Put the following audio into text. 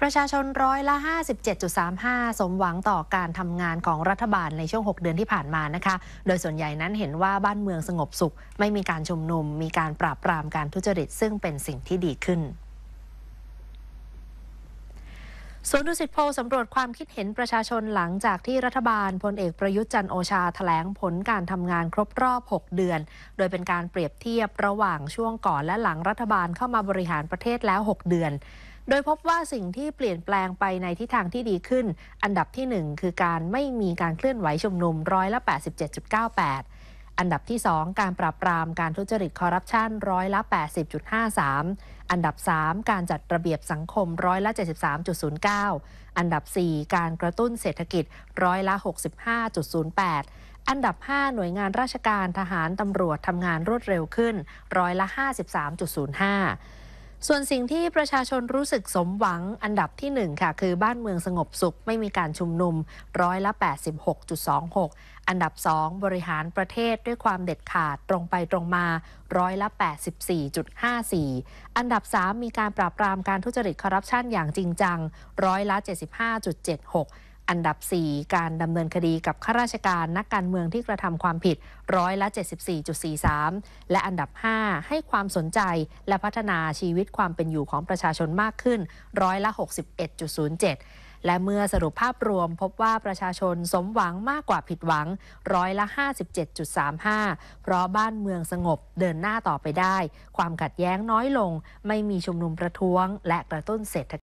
ประชาชนร้อยละ 57.35 สมหวังต่อการทำงานของรัฐบาลในช่วง 6 เดือนที่ผ่านมานะคะ โดยส่วนใหญ่นั้นเห็นว่าบ้านเมืองสงบสุขไม่มีการชุมนุมมีการปราบปรามการทุจริตซึ่งเป็นสิ่งที่ดีขึ้นสวนดุสิตโพสำรวจความคิดเห็นประชาชนหลังจากที่รัฐบาลพลเอกประยุทธ์จันโอชาถแถลงผลการทำงานครบรอบ 6 เดือน โดยเป็นการเปรียบเทียบระหว่างช่วงก่อนและหลังรัฐบาลเข้ามาบริหารประเทศแล้ว 6 เดือนโดยพบว่าสิ่งที่เปลี่ยนแปลงไปในทิศทางที่ดีขึ้น อันดับที่ 1 คือการไม่มีการเคลื่อนไหวชุมนุมร้อยละ 87.98 อันดับที่ 2 การปราบปรามการทุจริตคอร์รัปชันร้อยละ 80.53 อันดับ 3 การจัดระเบียบสังคมร้อยละ 73.09 อันดับ 4 การกระตุ้นเศรษฐกิจร้อยละ 65.08 อันดับ 5 หน่วยงานราชการทหารตำรวจทำงานรวดเร็วขึ้นร้อยละ 53.05ส่วนสิ่งที่ประชาชนรู้สึกสมหวังอันดับที่ 1 ค่ะคือบ้านเมืองสงบสุขไม่มีการชุมนุม ร้อยละ 86.26 อันดับ 2 บริหารประเทศด้วยความเด็ดขาดตรงไปตรงมาร้อยละ 84.54 อันดับ 3 มีการปราบปรามการทุจริตคอร์รัปชันอย่างจริงจังร้อยละ 75.76อันดับ 4 การดำเนินคดีกับข้าราชการนักการเมืองที่กระทำความผิดร้อยละ74.43 และอันดับ 5 ให้ความสนใจและพัฒนาชีวิตความเป็นอยู่ของประชาชนมากขึ้นร้อยละ61.07 และเมื่อสรุปภาพรวมพบว่าประชาชนสมหวังมากกว่าผิดหวังร้อยละ57.35 เพราะบ้านเมืองสงบเดินหน้าต่อไปได้ ความขัดแย้งน้อยลง ไม่มีชุมนุมประท้วง และกระตุ้นเศรษฐกิจ